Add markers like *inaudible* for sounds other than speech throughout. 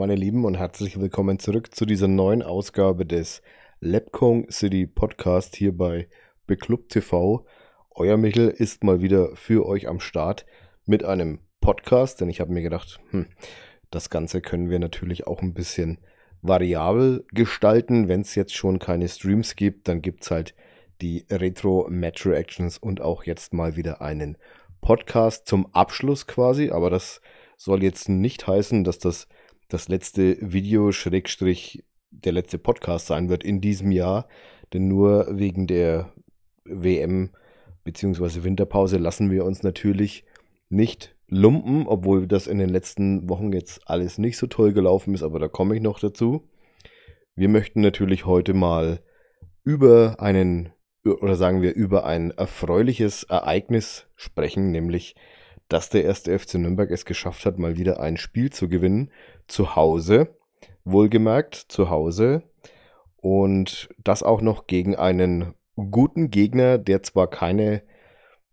meine Lieben, und herzlich willkommen zurück zu dieser neuen Ausgabe des Lepkong City Podcast hier bei Beclub TV. Euer Michel ist mal wieder für euch am Start mit einem Podcast, denn ich habe mir gedacht, hm, das Ganze können wir natürlich auch ein bisschen variabel gestalten. Wenn es jetzt schon keine Streams gibt, dann gibt es halt die Retro Metro Actions und auch jetzt mal wieder einen Podcast zum Abschluss quasi, aber das soll jetzt nicht heißen, dass das das letzte Video, Schrägstrich, der letzte Podcast sein wird in diesem Jahr. Denn nur wegen der WM bzw. Winterpause lassen wir uns natürlich nicht lumpen, obwohl das in den letzten Wochen jetzt alles nicht so toll gelaufen ist, aber da komme ich noch dazu. Wir möchten natürlich heute mal über einen, oder sagen wir, über ein erfreuliches Ereignis sprechen, nämlich dass der erste FC Nürnberg es geschafft hat, mal wieder ein Spiel zu gewinnen. Zu Hause, wohlgemerkt, zu Hause. Und das auch noch gegen einen guten Gegner, der zwar keine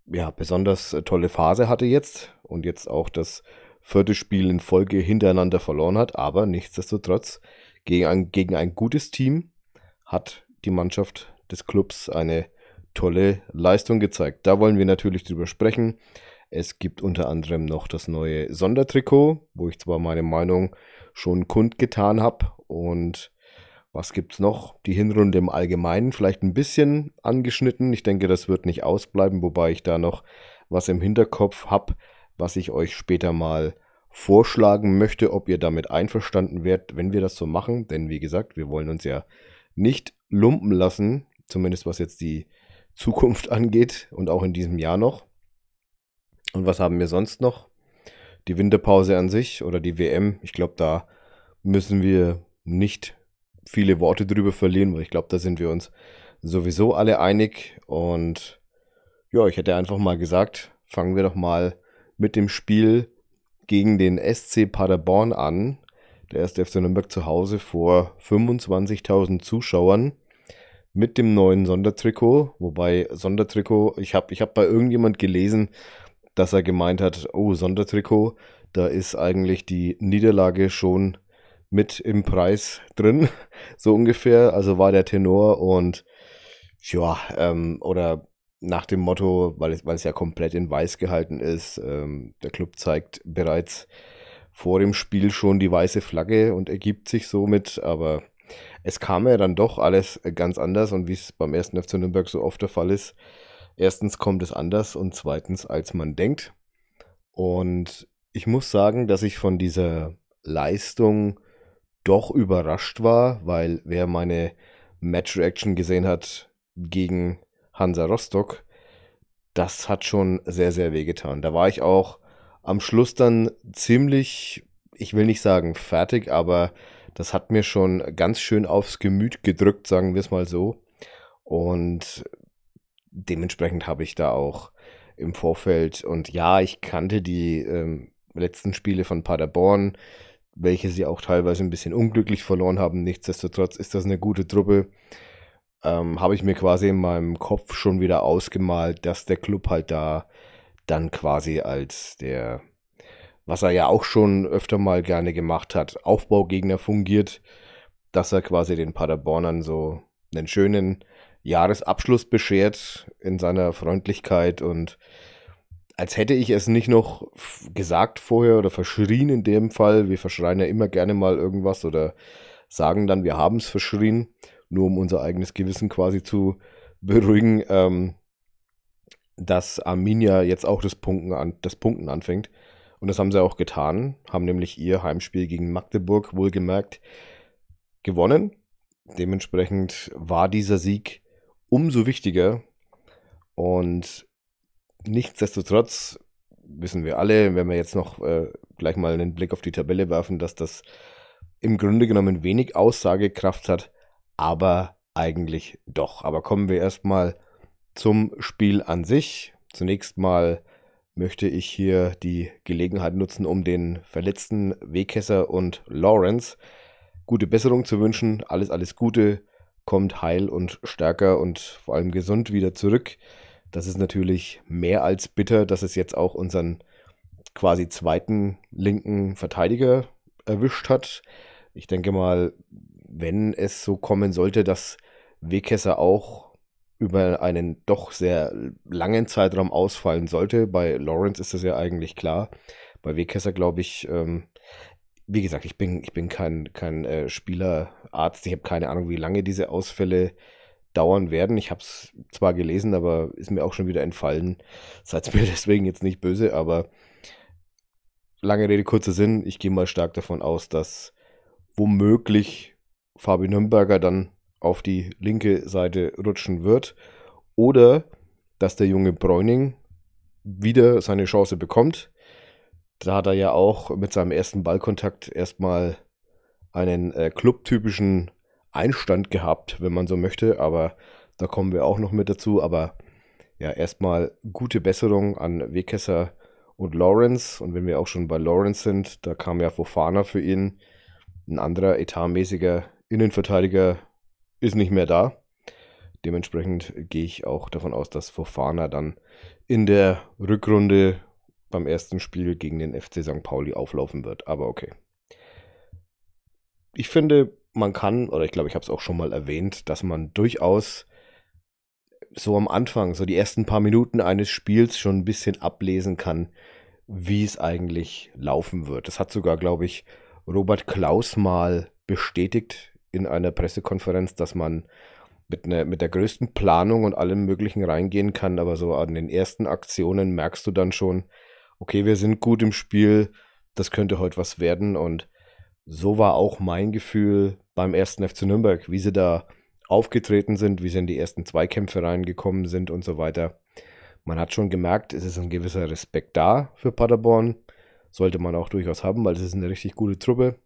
ja, besonders tolle Phase hatte jetzt und jetzt auch das vierte Spiel in Folge hintereinander verloren hat, aber nichtsdestotrotz gegen ein, gegen ein gutes Team hat die Mannschaft des Clubs eine tolle Leistung gezeigt. Da wollen wir natürlich drüber sprechen. Es gibt unter anderem noch das neue Sondertrikot, wo ich zwar meine Meinung schon kundgetan habe. Und was gibt es noch? Die Hinrunde im Allgemeinen vielleicht ein bisschen angeschnitten. Ich denke, das wird nicht ausbleiben, wobei ich da noch was im Hinterkopf habe, was ich euch später mal vorschlagen möchte, ob ihr damit einverstanden wärt, wenn wir das so machen. Denn wie gesagt, wir wollen uns ja nicht lumpen lassen, zumindest was jetzt die Zukunft *laughs* angeht und auch in diesem Jahr noch. Und was haben wir sonst noch? Die Winterpause an sich oder die WM. Ich glaube, da müssen wir nicht viele Worte drüber verlieren, weil ich glaube, da sind wir uns sowieso alle einig. Und ja, ich hätte einfach mal gesagt, fangen wir doch mal mit dem Spiel gegen den SC Paderborn an. Der erste FC Nürnberg zu Hause vor 25.000 Zuschauern mit dem neuen Sondertrikot. Wobei Sondertrikot, ich habe ich hab bei irgendjemand gelesen, dass er gemeint hat, oh, Sondertrikot, da ist eigentlich die Niederlage schon mit im Preis drin, *laughs* so ungefähr. Also war der Tenor und ja, ähm, oder nach dem Motto, weil es, weil es ja komplett in weiß gehalten ist, ähm, der Club zeigt bereits vor dem Spiel schon die weiße Flagge und ergibt sich somit, aber es kam ja dann doch alles ganz anders und wie es beim ersten FC Nürnberg so oft der Fall ist, Erstens kommt es anders und zweitens, als man denkt. Und ich muss sagen, dass ich von dieser Leistung doch überrascht war, weil wer meine Match Reaction gesehen hat gegen Hansa Rostock, das hat schon sehr, sehr wehgetan. Da war ich auch am Schluss dann ziemlich, ich will nicht sagen fertig, aber das hat mir schon ganz schön aufs Gemüt gedrückt, sagen wir es mal so. Und dementsprechend habe ich da auch im Vorfeld und ja, ich kannte die ähm, letzten Spiele von Paderborn, welche sie auch teilweise ein bisschen unglücklich verloren haben. Nichtsdestotrotz ist das eine gute Truppe. Ähm, habe ich mir quasi in meinem Kopf schon wieder ausgemalt, dass der Club halt da dann quasi als der, was er ja auch schon öfter mal gerne gemacht hat, Aufbaugegner fungiert, dass er quasi den Paderbornern so einen schönen Jahresabschluss beschert in seiner Freundlichkeit und als hätte ich es nicht noch gesagt vorher oder verschrien in dem Fall. Wir verschreien ja immer gerne mal irgendwas oder sagen dann, wir haben es verschrien, nur um unser eigenes Gewissen quasi zu beruhigen, ähm, dass Arminia jetzt auch das Punkten, an, das Punkten anfängt. Und das haben sie auch getan, haben nämlich ihr Heimspiel gegen Magdeburg wohlgemerkt gewonnen. Dementsprechend war dieser Sieg umso wichtiger. Und nichtsdestotrotz wissen wir alle, wenn wir jetzt noch äh, gleich mal einen Blick auf die Tabelle werfen, dass das im Grunde genommen wenig Aussagekraft hat, aber eigentlich doch. Aber kommen wir erstmal zum Spiel an sich. Zunächst mal möchte ich hier die Gelegenheit nutzen, um den verletzten Wehkesser und Lawrence gute Besserung zu wünschen. Alles, alles Gute kommt heil und stärker und vor allem gesund wieder zurück. Das ist natürlich mehr als bitter, dass es jetzt auch unseren quasi zweiten linken Verteidiger erwischt hat. Ich denke mal, wenn es so kommen sollte, dass Wekesser auch über einen doch sehr langen Zeitraum ausfallen sollte. Bei Lawrence ist das ja eigentlich klar. Bei Wekesser glaube ich, ähm, wie gesagt, ich bin, ich bin kein, kein äh, Spieler Arzt. Ich habe keine Ahnung, wie lange diese Ausfälle dauern werden. Ich habe es zwar gelesen, aber ist mir auch schon wieder entfallen. Seid *laughs* mir deswegen jetzt nicht böse, aber lange Rede, kurzer Sinn. Ich gehe mal stark davon aus, dass womöglich Fabi Nürnberger dann auf die linke Seite rutschen wird oder dass der junge Bräuning wieder seine Chance bekommt. Da hat er ja auch mit seinem ersten Ballkontakt erstmal einen äh, clubtypischen Einstand gehabt, wenn man so möchte, aber da kommen wir auch noch mit dazu. Aber ja, erstmal gute Besserung an Wekesser und Lawrence. Und wenn wir auch schon bei Lawrence sind, da kam ja Fofana für ihn. Ein anderer etatmäßiger Innenverteidiger ist nicht mehr da. Dementsprechend gehe ich auch davon aus, dass Fofana dann in der Rückrunde beim ersten Spiel gegen den FC St. Pauli auflaufen wird. Aber okay ich finde, man kann, oder ich glaube, ich habe es auch schon mal erwähnt, dass man durchaus so am Anfang, so die ersten paar Minuten eines Spiels schon ein bisschen ablesen kann, wie es eigentlich laufen wird. Das hat sogar, glaube ich, Robert Klaus mal bestätigt in einer Pressekonferenz, dass man mit, ne, mit der größten Planung und allem Möglichen reingehen kann, aber so an den ersten Aktionen merkst du dann schon, okay, wir sind gut im Spiel, das könnte heute was werden und so war auch mein Gefühl beim ersten FC Nürnberg, wie sie da aufgetreten sind, wie sie in die ersten Zweikämpfe reingekommen sind und so weiter. Man hat schon gemerkt, es ist ein gewisser Respekt da für Paderborn. Sollte man auch durchaus haben, weil es ist eine richtig gute Truppe.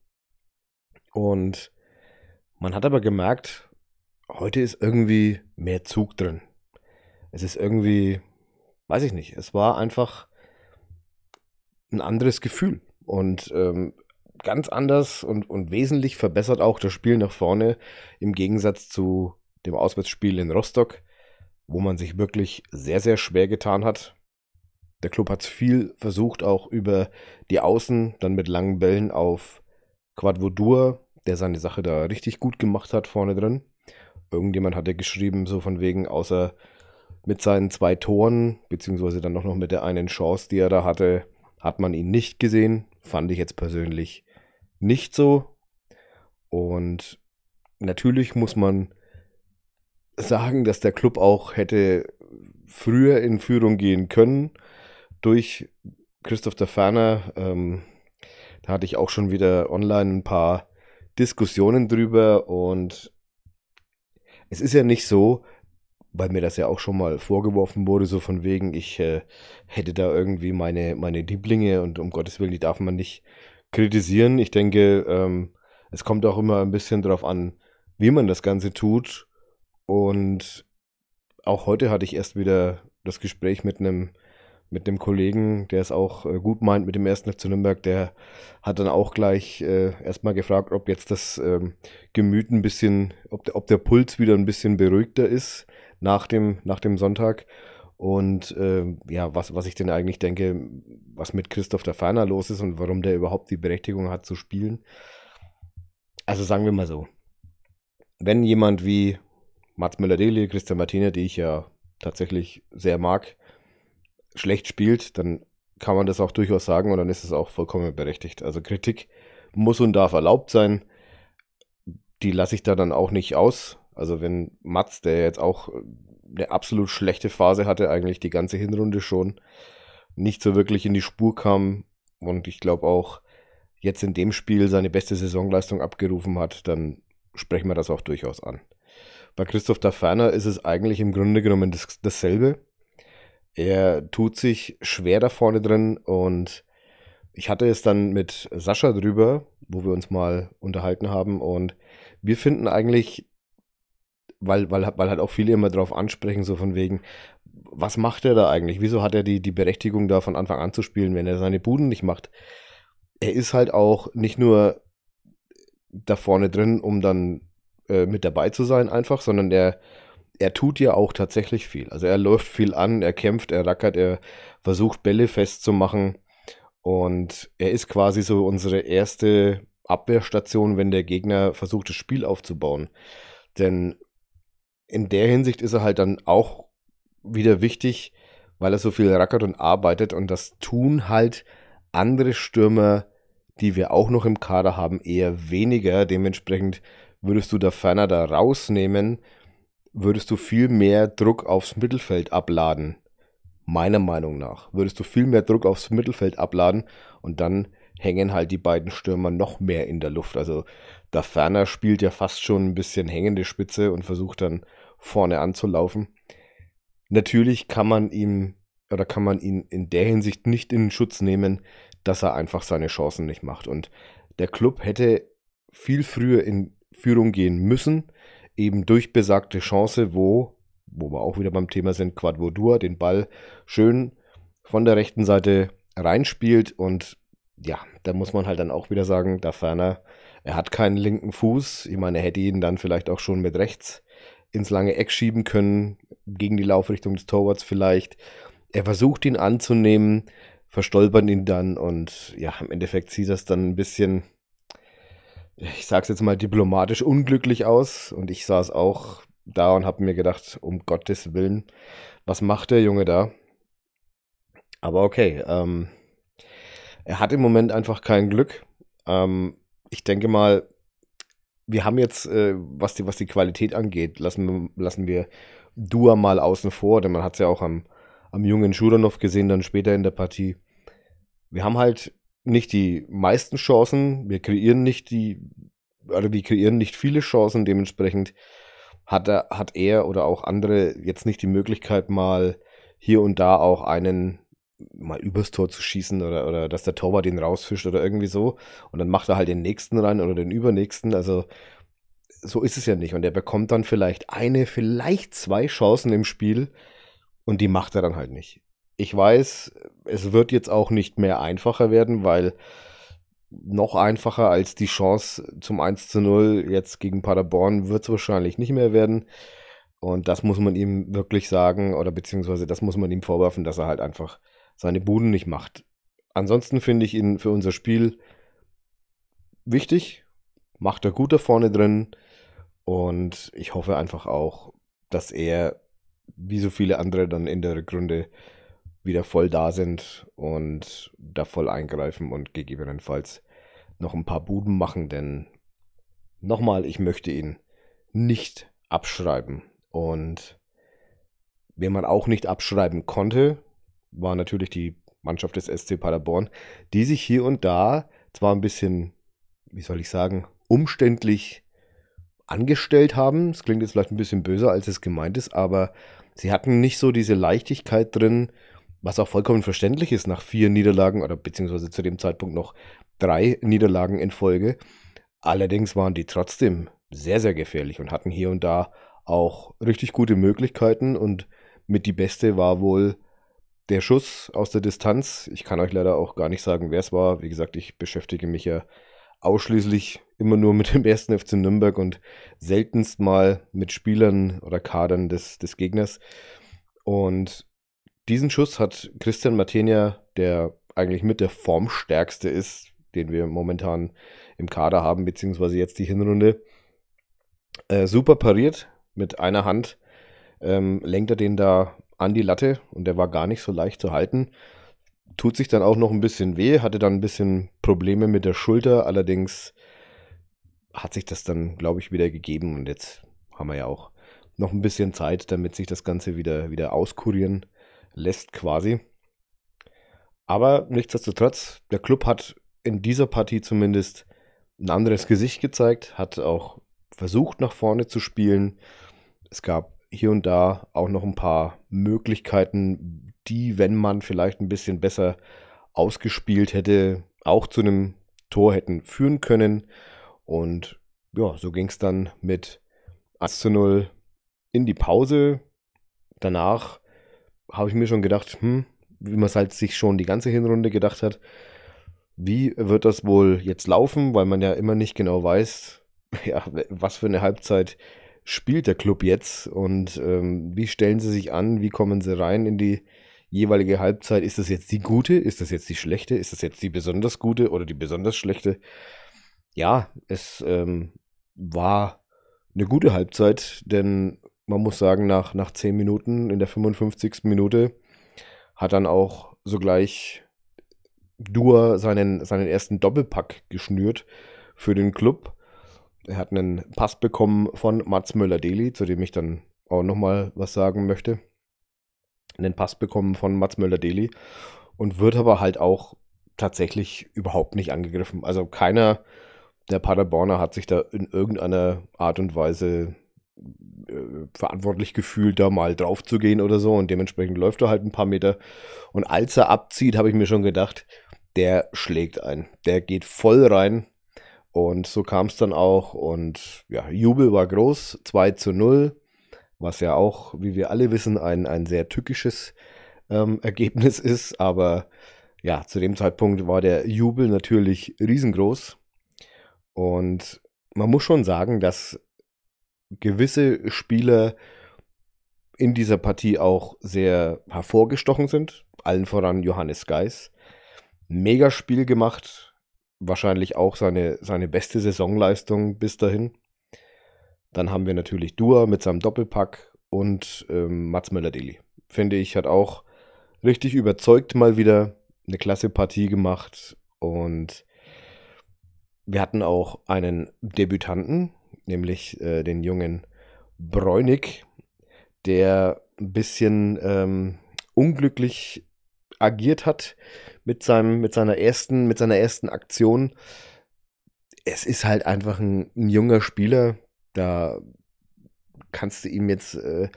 Und man hat aber gemerkt, heute ist irgendwie mehr Zug drin. Es ist irgendwie, weiß ich nicht, es war einfach ein anderes Gefühl. Und ähm, ganz anders und, und wesentlich verbessert auch das Spiel nach vorne im Gegensatz zu dem Auswärtsspiel in Rostock, wo man sich wirklich sehr, sehr schwer getan hat. Der Club hat viel versucht, auch über die Außen, dann mit langen Bällen auf Quadvodur, der seine Sache da richtig gut gemacht hat vorne drin. Irgendjemand hat ja geschrieben, so von wegen, außer mit seinen zwei Toren, beziehungsweise dann noch mit der einen Chance, die er da hatte, hat man ihn nicht gesehen. Fand ich jetzt persönlich nicht so. Und natürlich muss man sagen, dass der Club auch hätte früher in Führung gehen können durch Christoph der Ferner. Ähm, da hatte ich auch schon wieder online ein paar Diskussionen drüber und es ist ja nicht so, weil mir das ja auch schon mal vorgeworfen wurde, so von wegen, ich äh, hätte da irgendwie meine, meine Lieblinge und um Gottes Willen, die darf man nicht kritisieren. Ich denke, ähm, es kommt auch immer ein bisschen darauf an, wie man das Ganze tut. Und auch heute hatte ich erst wieder das Gespräch mit einem mit einem Kollegen, der es auch äh, gut meint mit dem ersten FC Nürnberg, der hat dann auch gleich äh, erstmal gefragt, ob jetzt das ähm, Gemüt ein bisschen, ob der, ob der Puls wieder ein bisschen beruhigter ist nach dem, nach dem Sonntag und äh, ja, was, was ich denn eigentlich denke, was mit Christoph der Ferner los ist und warum der überhaupt die Berechtigung hat zu spielen. Also sagen wir mal so, wenn jemand wie Mats Müller-Deli, Christian Martiner, die ich ja tatsächlich sehr mag, schlecht spielt, dann kann man das auch durchaus sagen und dann ist es auch vollkommen berechtigt. Also Kritik muss und darf erlaubt sein. Die lasse ich da dann auch nicht aus. Also wenn Mats, der jetzt auch eine absolut schlechte Phase hatte, eigentlich die ganze Hinrunde schon. Nicht so wirklich in die Spur kam und ich glaube auch jetzt in dem Spiel seine beste Saisonleistung abgerufen hat, dann sprechen wir das auch durchaus an. Bei Christoph Daferner ist es eigentlich im Grunde genommen das, dasselbe. Er tut sich schwer da vorne drin und ich hatte es dann mit Sascha drüber, wo wir uns mal unterhalten haben und wir finden eigentlich weil, weil, weil halt auch viele immer darauf ansprechen, so von wegen, was macht er da eigentlich? Wieso hat er die, die Berechtigung da von Anfang an zu spielen, wenn er seine Buden nicht macht? Er ist halt auch nicht nur da vorne drin, um dann äh, mit dabei zu sein einfach, sondern er, er tut ja auch tatsächlich viel. Also er läuft viel an, er kämpft, er rackert, er versucht Bälle festzumachen und er ist quasi so unsere erste Abwehrstation, wenn der Gegner versucht, das Spiel aufzubauen. Denn in der Hinsicht ist er halt dann auch wieder wichtig, weil er so viel rackert und arbeitet und das tun halt andere Stürmer, die wir auch noch im Kader haben, eher weniger. Dementsprechend würdest du da Ferner da rausnehmen, würdest du viel mehr Druck aufs Mittelfeld abladen. Meiner Meinung nach würdest du viel mehr Druck aufs Mittelfeld abladen und dann hängen halt die beiden Stürmer noch mehr in der Luft. Also da Ferner spielt ja fast schon ein bisschen hängende Spitze und versucht dann vorne anzulaufen. Natürlich kann man ihm oder kann man ihn in der Hinsicht nicht in Schutz nehmen, dass er einfach seine Chancen nicht macht. Und der Club hätte viel früher in Führung gehen müssen, eben durch besagte Chance, wo, wo wir auch wieder beim Thema sind, Quadvodur den Ball schön von der rechten Seite reinspielt und ja, da muss man halt dann auch wieder sagen, da Ferner, er hat keinen linken Fuß. Ich meine, er hätte ihn dann vielleicht auch schon mit rechts ins lange Eck schieben können, gegen die Laufrichtung des Torwarts vielleicht. Er versucht ihn anzunehmen, verstolpert ihn dann und ja, im Endeffekt sieht das dann ein bisschen, ich sag's jetzt mal diplomatisch, unglücklich aus. Und ich saß auch da und habe mir gedacht, um Gottes Willen, was macht der Junge da? Aber okay, ähm, er hat im Moment einfach kein Glück. Ähm, ich denke mal, wir haben jetzt, äh, was, die, was die Qualität angeht, lassen, lassen wir Dua mal außen vor, denn man hat es ja auch am, am jungen Schuranov gesehen, dann später in der Partie. Wir haben halt nicht die meisten Chancen, wir kreieren nicht die, also wir kreieren nicht viele Chancen, dementsprechend hat er, hat er oder auch andere jetzt nicht die Möglichkeit, mal hier und da auch einen mal übers Tor zu schießen oder, oder dass der Torwart den rausfischt oder irgendwie so. Und dann macht er halt den nächsten rein oder den übernächsten. Also so ist es ja nicht. Und er bekommt dann vielleicht eine, vielleicht zwei Chancen im Spiel und die macht er dann halt nicht. Ich weiß, es wird jetzt auch nicht mehr einfacher werden, weil noch einfacher als die Chance zum 1 zu 0 jetzt gegen Paderborn wird es wahrscheinlich nicht mehr werden. Und das muss man ihm wirklich sagen, oder beziehungsweise das muss man ihm vorwerfen, dass er halt einfach seine Buden nicht macht. Ansonsten finde ich ihn für unser Spiel wichtig, macht er gut da vorne drin und ich hoffe einfach auch, dass er, wie so viele andere, dann in der Rückrunde wieder voll da sind und da voll eingreifen und gegebenenfalls noch ein paar Buden machen, denn nochmal, ich möchte ihn nicht abschreiben. Und wenn man auch nicht abschreiben konnte, war natürlich die Mannschaft des SC Paderborn, die sich hier und da zwar ein bisschen, wie soll ich sagen, umständlich angestellt haben. Es klingt jetzt vielleicht ein bisschen böser, als es gemeint ist, aber sie hatten nicht so diese Leichtigkeit drin, was auch vollkommen verständlich ist nach vier Niederlagen oder beziehungsweise zu dem Zeitpunkt noch drei Niederlagen in Folge. Allerdings waren die trotzdem sehr, sehr gefährlich und hatten hier und da auch richtig gute Möglichkeiten und mit die beste war wohl der Schuss aus der Distanz, ich kann euch leider auch gar nicht sagen, wer es war. Wie gesagt, ich beschäftige mich ja ausschließlich immer nur mit dem ersten FC Nürnberg und seltenst mal mit Spielern oder Kadern des, des Gegners. Und diesen Schuss hat Christian Matenia, der eigentlich mit der formstärkste ist, den wir momentan im Kader haben, beziehungsweise jetzt die Hinrunde, äh, super pariert mit einer Hand. Ähm, lenkt er den da an die Latte und der war gar nicht so leicht zu halten. Tut sich dann auch noch ein bisschen weh, hatte dann ein bisschen Probleme mit der Schulter, allerdings hat sich das dann, glaube ich, wieder gegeben und jetzt haben wir ja auch noch ein bisschen Zeit, damit sich das Ganze wieder, wieder auskurieren lässt quasi. Aber nichtsdestotrotz, der Club hat in dieser Partie zumindest ein anderes Gesicht gezeigt, hat auch versucht nach vorne zu spielen. Es gab hier und da auch noch ein paar Möglichkeiten, die, wenn man vielleicht ein bisschen besser ausgespielt hätte, auch zu einem Tor hätten führen können. Und ja, so ging es dann mit 1 zu 0 in die Pause. Danach habe ich mir schon gedacht, hm, wie man es halt sich schon die ganze Hinrunde gedacht hat, wie wird das wohl jetzt laufen, weil man ja immer nicht genau weiß, *laughs* ja, was für eine Halbzeit spielt der Club jetzt und ähm, wie stellen sie sich an, wie kommen sie rein in die jeweilige Halbzeit? Ist das jetzt die gute, ist das jetzt die schlechte, ist das jetzt die besonders gute oder die besonders schlechte? Ja, es ähm, war eine gute Halbzeit, denn man muss sagen, nach, nach 10 Minuten in der 55. Minute hat dann auch sogleich Dua seinen, seinen ersten Doppelpack geschnürt für den Club. Er hat einen Pass bekommen von Mats Möller-Deli, zu dem ich dann auch nochmal was sagen möchte. Einen Pass bekommen von Mats Möller-Deli und wird aber halt auch tatsächlich überhaupt nicht angegriffen. Also keiner der Paderborner hat sich da in irgendeiner Art und Weise äh, verantwortlich gefühlt, da mal drauf zu gehen oder so. Und dementsprechend läuft er halt ein paar Meter. Und als er abzieht, habe ich mir schon gedacht, der schlägt ein. Der geht voll rein und so kam es dann auch und ja, Jubel war groß, 2 zu 0, was ja auch, wie wir alle wissen, ein, ein sehr tückisches ähm, *laughs* Ergebnis ist. Aber ja, zu dem Zeitpunkt war der Jubel natürlich riesengroß. Und man muss schon sagen, dass gewisse Spieler in dieser Partie auch sehr hervorgestochen sind. Allen voran Johannes Geis. Mega Spiel gemacht, wahrscheinlich auch seine, seine beste Saisonleistung bis dahin. Dann haben wir natürlich Dua mit seinem Doppelpack und ähm, Mats Möller-Deli. Finde ich, hat auch richtig überzeugt mal wieder eine klasse Partie gemacht. Und wir hatten auch einen Debütanten, nämlich äh, den jungen Bräunig, der ein bisschen ähm, unglücklich agiert hat mit seinem, mit seiner ersten, mit seiner ersten Aktion. Es ist halt einfach ein, ein junger Spieler. Da kannst du ihm jetzt, äh,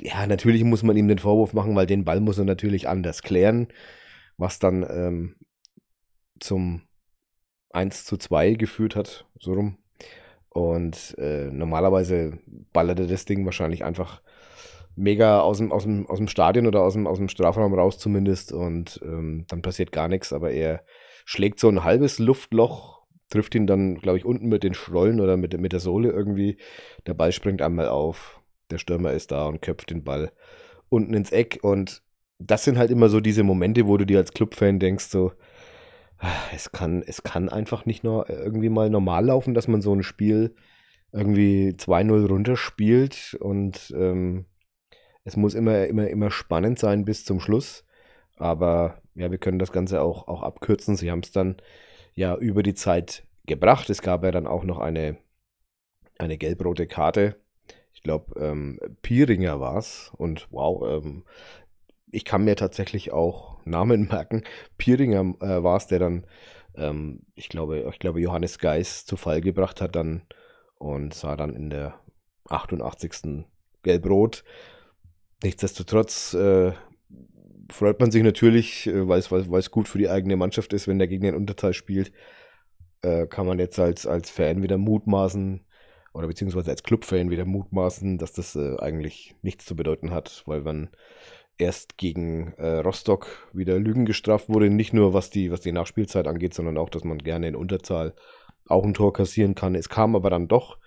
ja, natürlich muss man ihm den Vorwurf machen, weil den Ball muss er natürlich anders klären, was dann ähm, zum 1 zu 2 geführt hat, so rum. Und äh, normalerweise er das Ding wahrscheinlich einfach mega aus dem, aus dem, aus dem Stadion oder aus dem, aus dem Strafraum raus zumindest und ähm, dann passiert gar nichts, aber er schlägt so ein halbes Luftloch, trifft ihn dann, glaube ich, unten mit den Schrollen oder mit, mit der Sohle irgendwie. Der Ball springt einmal auf, der Stürmer ist da und köpft den Ball unten ins Eck und das sind halt immer so diese Momente, wo du dir als Clubfan denkst, so, ah, es kann, es kann einfach nicht nur irgendwie mal normal laufen, dass man so ein Spiel irgendwie 2-0 runterspielt und ähm, es muss immer, immer, immer spannend sein bis zum Schluss. Aber ja, wir können das Ganze auch, auch abkürzen. Sie haben es dann ja über die Zeit gebracht. Es gab ja dann auch noch eine, eine gelb-rote Karte. Ich glaube, ähm, Pieringer war es. Und wow, ähm, ich kann mir tatsächlich auch *laughs* Namen merken. Pieringer äh, war es, der dann, ähm, ich, glaube, ich glaube, Johannes Geis zu Fall gebracht hat dann und sah dann in der 88. gelb-rot. Nichtsdestotrotz äh, freut man sich natürlich, äh, weil es gut für die eigene Mannschaft ist, wenn der Gegner in Unterzahl spielt. Äh, kann man jetzt als, als Fan wieder mutmaßen oder beziehungsweise als Clubfan wieder mutmaßen, dass das äh, eigentlich nichts zu bedeuten hat, weil man erst gegen äh, Rostock wieder Lügen gestraft wurde. Nicht nur was die, was die Nachspielzeit angeht, sondern auch, dass man gerne in Unterzahl auch ein Tor kassieren kann. Es kam aber dann doch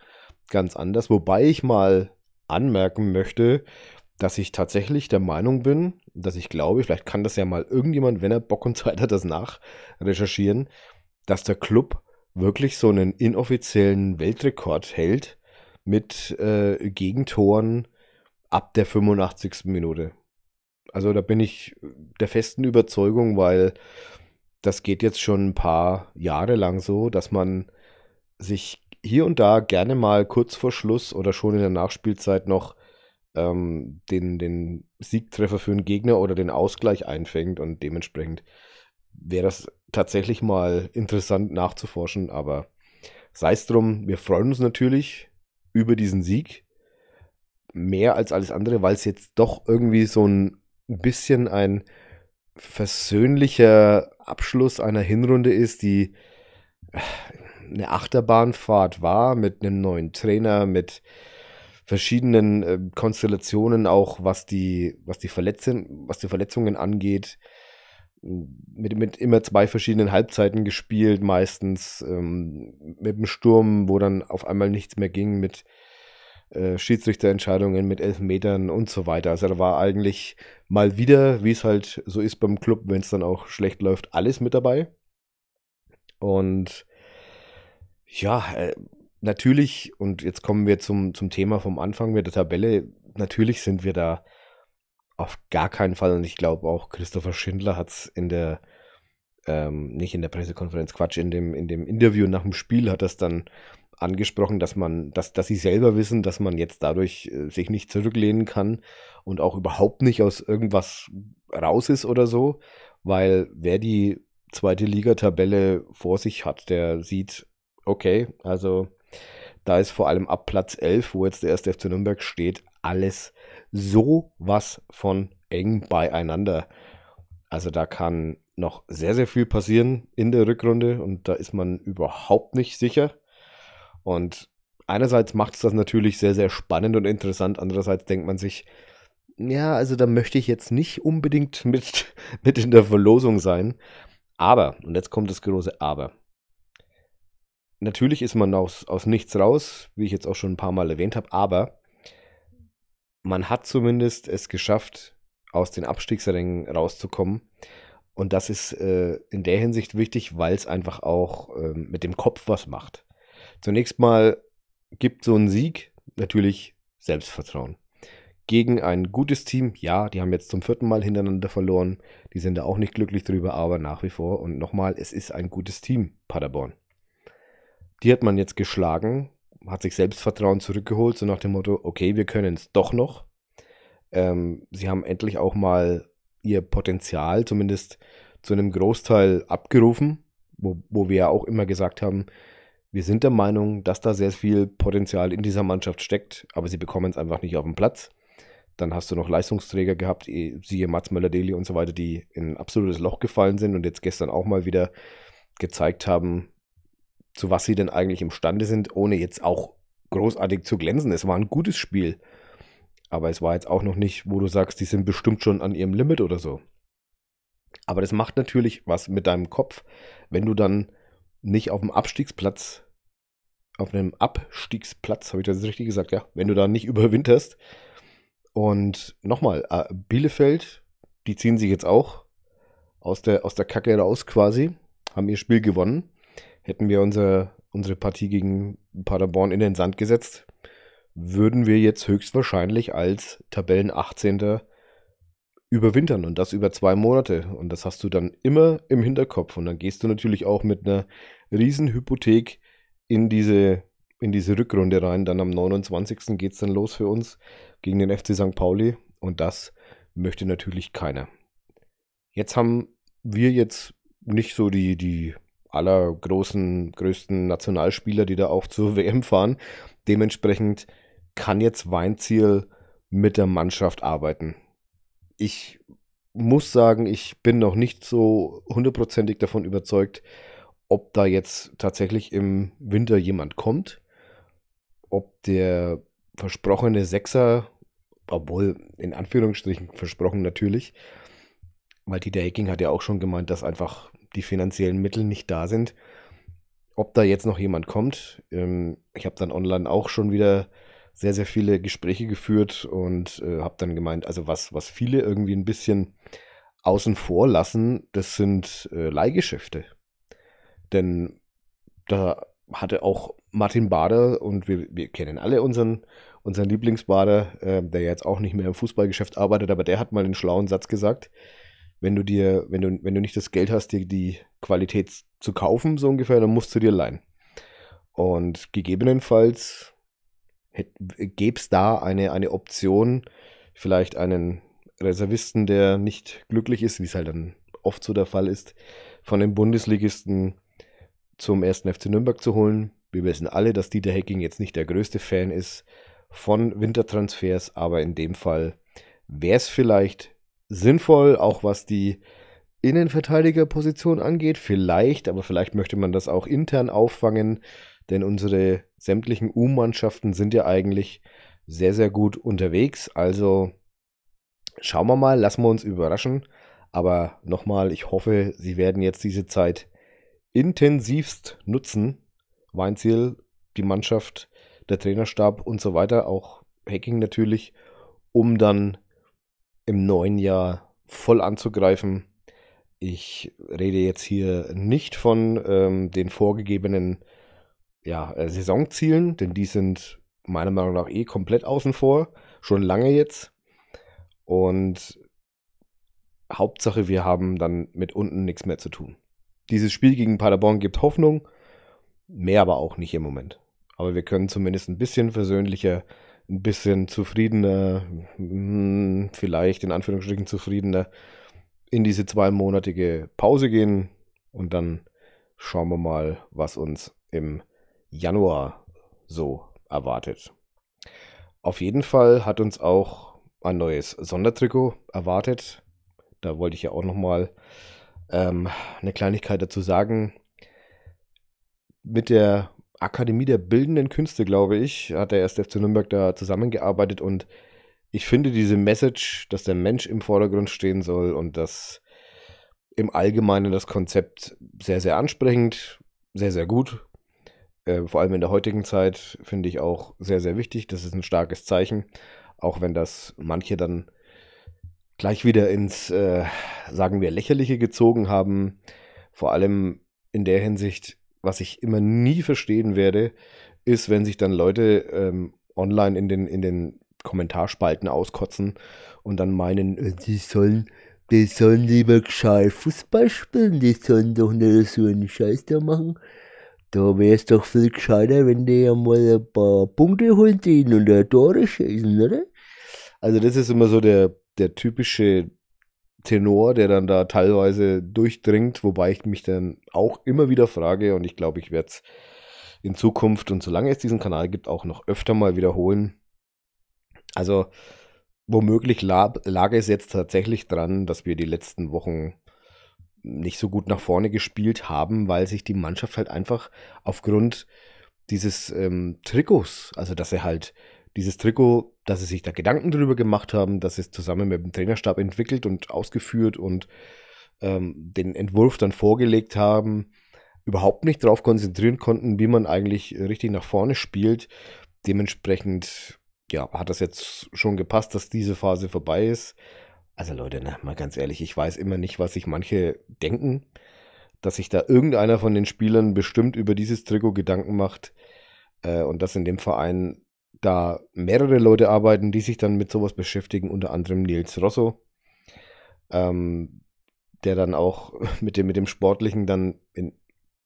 ganz anders, wobei ich mal anmerken möchte, dass ich tatsächlich der Meinung bin, dass ich glaube, vielleicht kann das ja mal irgendjemand, wenn er Bock und Zeit hat, das nachrecherchieren, dass der Club wirklich so einen inoffiziellen Weltrekord hält mit äh, Gegentoren ab der 85. Minute. Also da bin ich der festen Überzeugung, weil das geht jetzt schon ein paar Jahre lang so, dass man sich hier und da gerne mal kurz vor Schluss oder schon in der Nachspielzeit noch ähm, den, den Siegtreffer für einen Gegner oder den Ausgleich einfängt und dementsprechend wäre das tatsächlich mal interessant nachzuforschen, aber sei es drum, wir freuen uns natürlich über diesen Sieg mehr als alles andere, weil es jetzt doch irgendwie so ein bisschen ein versöhnlicher Abschluss einer Hinrunde ist, die eine Achterbahnfahrt war mit einem neuen Trainer, mit verschiedenen äh, Konstellationen auch, was die, was die Verletzungen, was die Verletzungen angeht. Mit, mit immer zwei verschiedenen Halbzeiten gespielt, meistens ähm, mit dem Sturm, wo dann auf einmal nichts mehr ging, mit äh, Schiedsrichterentscheidungen, mit Elfmetern und so weiter. Also da war eigentlich mal wieder, wie es halt so ist beim Club, wenn es dann auch schlecht läuft, alles mit dabei. Und ja, äh, natürlich, und jetzt kommen wir zum, zum Thema vom Anfang mit der Tabelle, natürlich sind wir da auf gar keinen Fall, und ich glaube auch Christopher Schindler hat es in der, ähm, nicht in der Pressekonferenz, Quatsch, in dem, in dem Interview nach dem Spiel hat das dann angesprochen, dass man, dass, dass sie selber wissen, dass man jetzt dadurch äh, sich nicht zurücklehnen kann und auch überhaupt nicht aus irgendwas raus ist oder so, weil wer die zweite Liga-Tabelle vor sich hat, der sieht, okay, also da ist vor allem ab Platz 11, wo jetzt der erste FC Nürnberg steht, alles so was von eng beieinander. Also da kann noch sehr, sehr viel passieren in der Rückrunde und da ist man überhaupt nicht sicher. Und einerseits macht es das natürlich sehr, sehr spannend und interessant, andererseits denkt man sich, ja, also da möchte ich jetzt nicht unbedingt mit, *laughs* mit in der Verlosung sein. Aber, und jetzt kommt das große Aber, natürlich ist man aus, aus nichts raus, wie ich jetzt auch schon ein paar Mal erwähnt habe, aber man hat zumindest es geschafft, aus den Abstiegsrängen rauszukommen. Und das ist äh, in der Hinsicht wichtig, weil es einfach auch äh, mit dem Kopf was macht. Zunächst mal gibt so ein Sieg natürlich Selbstvertrauen. Gegen ein gutes Team, ja, die haben jetzt zum vierten Mal hintereinander verloren. Die sind da auch nicht glücklich drüber, aber nach wie vor. Und nochmal, es ist ein gutes Team, Paderborn. Die hat man jetzt geschlagen, hat sich Selbstvertrauen zurückgeholt, so nach dem Motto, okay, wir können es doch noch. Ähm, sie haben endlich auch mal ihr Potenzial zumindest zu einem Großteil abgerufen, wo, wo wir ja auch immer gesagt haben, wir sind der Meinung, dass da sehr viel Potenzial in dieser Mannschaft steckt, aber sie bekommen es einfach nicht auf den Platz. Dann hast du noch Leistungsträger gehabt, eh, siehe Mats Möller-Deli und so weiter, die in ein absolutes Loch gefallen sind und jetzt gestern auch mal wieder gezeigt haben, zu was sie denn eigentlich imstande sind, ohne jetzt auch großartig zu glänzen. Es war ein gutes Spiel. Aber es war jetzt auch noch nicht, wo du sagst, die sind bestimmt schon an ihrem Limit oder so. Aber das macht natürlich was mit deinem Kopf, wenn du dann nicht auf dem Abstiegsplatz, auf einem Abstiegsplatz, habe ich das richtig gesagt, ja, wenn du da nicht *laughs* überwinterst. Und nochmal, äh, Bielefeld, die ziehen sich jetzt auch aus der, aus der Kacke raus quasi, haben ihr Spiel gewonnen hätten wir unsere, unsere Partie gegen Paderborn in den Sand gesetzt, würden wir jetzt höchstwahrscheinlich als Tabellen 18. überwintern und das über zwei Monate. Und das hast du dann immer im Hinterkopf. Und dann gehst du natürlich auch mit einer riesen Hypothek in diese, in diese Rückrunde rein. Dann am 29. geht es dann los für uns gegen den FC St. Pauli. Und das möchte natürlich keiner. Jetzt haben wir jetzt nicht so die, die aller großen, größten Nationalspieler, die da auch zur *laughs* WM fahren. Dementsprechend kann jetzt Weinziel mit der Mannschaft arbeiten. Ich muss sagen, ich bin noch nicht so hundertprozentig davon überzeugt, ob da jetzt tatsächlich im Winter jemand kommt, ob der versprochene Sechser, obwohl in Anführungsstrichen versprochen natürlich, weil Dieter Hecking hat ja auch schon gemeint, dass einfach die finanziellen Mittel nicht da sind. Ob da jetzt noch jemand kommt, ähm, ich habe dann online auch schon wieder sehr, sehr viele Gespräche geführt und äh, habe dann gemeint, also was, was viele irgendwie ein bisschen außen vor lassen, das sind äh, Leihgeschäfte. Denn da hatte auch Martin Bader und wir, wir kennen alle unseren, unseren Lieblingsbader, äh, der jetzt auch nicht mehr im Fußballgeschäft arbeitet, aber der hat mal den schlauen Satz gesagt, wenn du dir, wenn du, wenn du nicht das Geld hast, dir die Qualität zu kaufen, so ungefähr, dann musst du dir leihen. Und gegebenenfalls gäbe es da eine, eine Option, vielleicht einen Reservisten, der nicht glücklich ist, wie es halt dann oft so der Fall ist, von den Bundesligisten zum ersten FC Nürnberg zu holen. Wir wissen alle, dass Dieter Hecking jetzt nicht der größte Fan ist von Wintertransfers, aber in dem Fall wäre es vielleicht sinnvoll, auch was die Innenverteidigerposition angeht. Vielleicht, aber vielleicht möchte man das auch intern auffangen, denn unsere sämtlichen U-Mannschaften sind ja eigentlich sehr, sehr gut unterwegs. Also schauen wir mal, lassen wir uns überraschen. Aber nochmal, ich hoffe, Sie werden jetzt diese Zeit intensivst nutzen. Weinziel, die Mannschaft, der Trainerstab und so weiter, auch Hacking natürlich, um dann im neuen Jahr voll anzugreifen. Ich rede jetzt hier nicht von ähm, den vorgegebenen ja, äh, Saisonzielen, denn die sind meiner Meinung nach eh komplett außen vor, schon lange jetzt. Und Hauptsache, wir haben dann mit unten nichts mehr zu tun. Dieses Spiel gegen Paderborn gibt Hoffnung, mehr aber auch nicht im Moment. Aber wir können zumindest ein bisschen versöhnlicher ein bisschen zufriedener, hm, vielleicht in Anführungsstrichen zufriedener, in diese zweimonatige Pause gehen und dann schauen wir mal, was uns im Januar so erwartet. Auf jeden Fall hat uns auch ein neues Sondertrikot erwartet. Da wollte ich ja auch nochmal ähm, eine Kleinigkeit dazu sagen. Mit der Akademie der Bildenden Künste, glaube ich, hat der erste FC Nürnberg da zusammengearbeitet und ich finde diese Message, dass der Mensch im Vordergrund stehen soll und das im Allgemeinen das Konzept sehr, sehr ansprechend, sehr, sehr gut. Äh, vor allem in der heutigen Zeit finde ich auch sehr, sehr wichtig. Das ist ein starkes Zeichen, auch wenn das manche dann gleich wieder ins, äh, sagen wir, lächerliche gezogen haben. Vor allem in der Hinsicht, was ich immer nie verstehen werde, ist, wenn sich dann Leute ähm, online in den, in den Kommentarspalten auskotzen und dann meinen, äh, die sollen, die sollen lieber gescheit Fußball spielen, die sollen doch nicht so einen Scheiß da machen. Da wäre es doch viel gescheiter, wenn die ja mal ein paar Punkte holen und der Tore schießen, oder? Also das ist immer so der, der typische Tenor, der dann da teilweise durchdringt, wobei ich mich dann auch immer wieder frage und ich glaube, ich werde es in Zukunft und solange es diesen Kanal gibt, auch noch öfter mal wiederholen. Also womöglich lag, lag es jetzt tatsächlich dran, dass wir die letzten Wochen nicht so gut nach vorne gespielt haben, weil sich die Mannschaft halt einfach aufgrund dieses ähm, Trikots, also dass er halt dieses Trikot, dass sie sich da Gedanken drüber gemacht haben, dass sie es zusammen mit dem Trainerstab entwickelt und ausgeführt und ähm, den Entwurf dann vorgelegt haben, überhaupt nicht darauf konzentrieren konnten, wie man eigentlich richtig nach vorne spielt. Dementsprechend ja, hat das jetzt schon gepasst, dass diese Phase vorbei ist. Also Leute, na, ne, mal ganz ehrlich, ich weiß immer nicht, was sich manche denken, dass sich da irgendeiner von den Spielern bestimmt über dieses Trikot Gedanken macht äh, und das in dem Verein da mehrere Leute arbeiten, die sich dann mit sowas beschäftigen, unter anderem Nils Rosso, ähm, der dann auch *laughs* mit dem, mit dem Sportlichen dann in,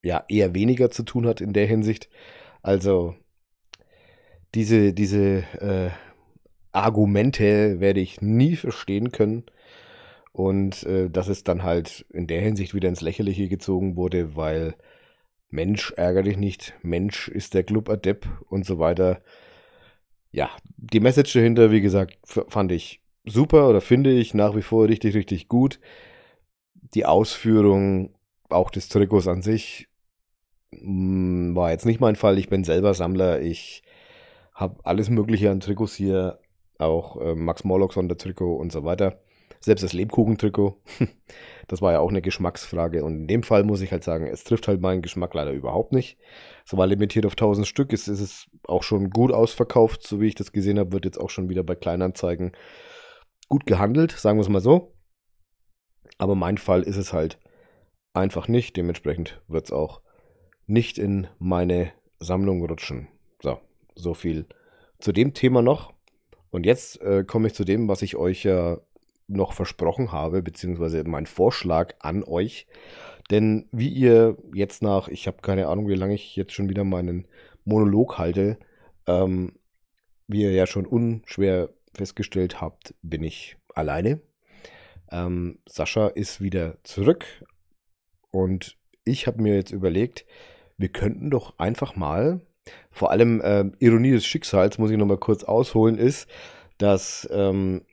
ja, eher weniger zu tun hat in der Hinsicht. Also diese, diese äh, Argumente werde ich nie verstehen können. Und äh, dass es dann halt in der Hinsicht wieder ins Lächerliche gezogen wurde, weil Mensch, ärgere dich nicht, Mensch ist der Club Adept und so weiter ja, die Message dahinter, wie gesagt, fand ich super oder finde ich nach wie vor richtig, richtig gut. Die Ausführung auch des Trikots an sich mm, war jetzt nicht mein Fall. Ich bin selber Sammler. Ich habe alles Mögliche an Trikots hier, auch äh, Max Morlock Sondertrikot und so weiter. Selbst das Lebkuchentrikot, *laughs* das war ja auch eine Geschmacksfrage. Und in dem Fall muss ich halt sagen, es trifft halt meinen Geschmack leider überhaupt nicht. Es war limitiert auf 1000 Stück, es ist es auch schon gut ausverkauft, so wie ich das gesehen habe, wird jetzt auch schon wieder bei Kleinanzeigen gut gehandelt, sagen wir es mal so. Aber mein Fall ist es halt einfach nicht, dementsprechend wird es auch nicht in meine Sammlung rutschen. So, so viel zu dem Thema noch. Und jetzt äh, komme ich zu dem, was ich euch ja noch versprochen habe, beziehungsweise mein Vorschlag an euch. Denn wie ihr jetzt nach, ich habe keine Ahnung, wie lange ich jetzt schon wieder meinen Monolog halte, ähm, wie ihr ja schon unschwer festgestellt habt, bin ich alleine. Ähm, Sascha ist wieder zurück und ich habe mir jetzt überlegt, wir könnten doch einfach mal, vor allem äh, Ironie des Schicksals, muss ich nochmal kurz ausholen, ist, dass ähm,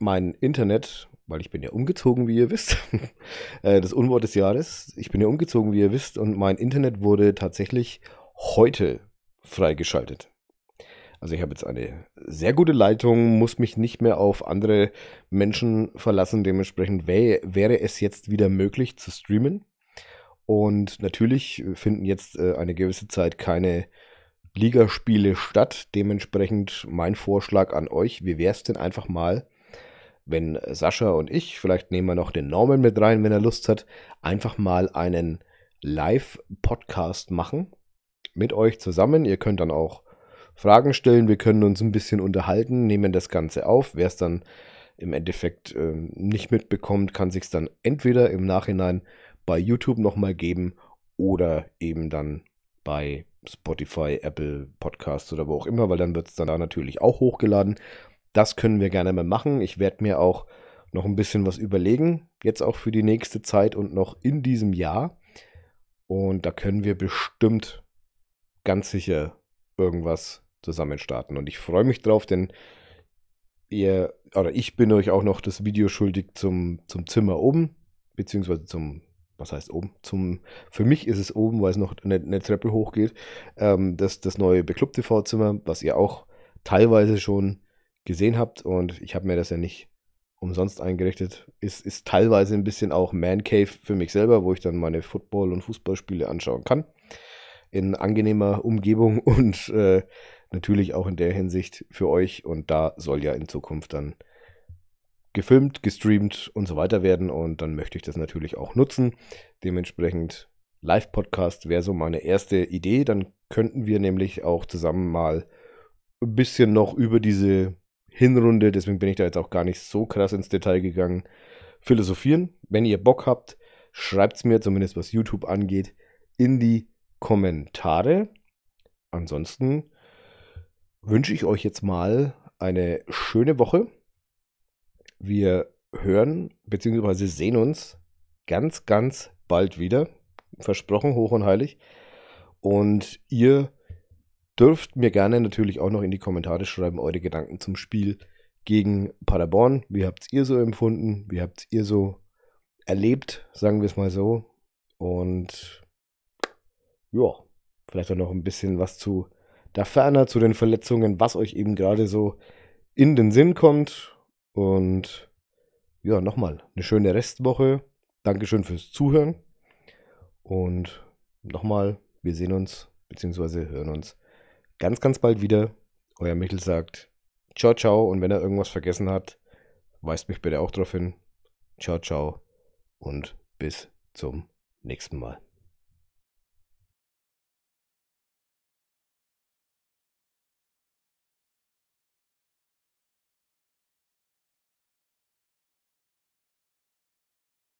mein Internet, weil ich bin ja umgezogen, wie ihr wisst, *laughs* äh, das Unwort des Jahres, ich bin ja umgezogen, wie ihr wisst, und mein Internet wurde tatsächlich heute freigeschaltet. Also ich habe jetzt eine sehr gute Leitung, muss mich nicht mehr auf andere Menschen verlassen. Dementsprechend wär, wäre es jetzt wieder möglich zu streamen. Und natürlich finden jetzt äh, eine gewisse Zeit keine Ligaspiele statt. Dementsprechend mein Vorschlag an euch, wie wäre es denn einfach mal, wenn Sascha und ich, vielleicht nehmen wir noch den Norman mit rein, wenn er Lust hat, einfach mal einen Live-Podcast machen mit euch zusammen. Ihr könnt dann auch Fragen stellen, wir können uns ein bisschen unterhalten, nehmen das Ganze auf. Wer es dann im Endeffekt äh, nicht mitbekommt, kann sich es dann entweder im Nachhinein bei YouTube nochmal geben oder eben dann bei Spotify, Apple Podcasts oder wo auch immer, weil dann wird es dann da natürlich auch hochgeladen das können wir gerne mal machen. Ich werde mir auch noch ein bisschen was überlegen, jetzt auch für die nächste Zeit und noch in diesem Jahr. Und da können wir bestimmt ganz sicher irgendwas zusammen starten. Und ich freue mich drauf, denn ihr, oder ich bin euch auch noch das Video schuldig zum, zum Zimmer oben, beziehungsweise zum, was heißt oben? Zum, für mich ist es oben, weil es noch eine, eine Treppe hochgeht. Ähm, das, das neue Beklub TV-Zimmer, was ihr auch teilweise schon gesehen habt. Und ich habe mir das ja nicht umsonst eingerichtet. Ist, ist teilweise ein bisschen auch Man Cave für mich selber, wo ich dann meine Football- und Fußballspiele anschauen kann. In angenehmer Umgebung *laughs* und äh, natürlich auch in der Hinsicht für euch. Und da soll ja in Zukunft dann gefilmt, gestreamt und so weiter werden. Und dann möchte ich das natürlich auch nutzen. Dementsprechend Live-Podcast wäre so meine erste Idee. Dann könnten wir nämlich auch zusammen mal ein bisschen noch über diese Hinrunde, deswegen bin ich da jetzt auch gar nicht so krass ins Detail gegangen, philosophieren. Wenn ihr Bock habt, schreibt es mir, zumindest was YouTube angeht, in die Kommentare. Ansonsten wünsche ich euch jetzt mal eine schöne Woche. Wir hören bzw. sehen uns ganz, ganz bald wieder. Versprochen, hoch und heilig. Und ihr Dürft mir gerne natürlich auch noch in die Kommentare schreiben, eure Gedanken zum Spiel gegen Paderborn. Wie habt ihr so empfunden? Wie habt ihr so erlebt? Sagen wir es mal so. Und ja, vielleicht auch noch ein bisschen was zu da ferner, zu den Verletzungen, was euch eben gerade so in den Sinn kommt. Und ja, nochmal eine schöne Restwoche. Dankeschön fürs Zuhören. Und nochmal, wir sehen uns bzw. hören uns ganz, ganz bald wieder. Euer Michel sagt ciao, ciao. Und wenn er irgendwas vergessen hat, weist mich bitte auch darauf hin. Ciao, ciao. Und bis zum nächsten Mal.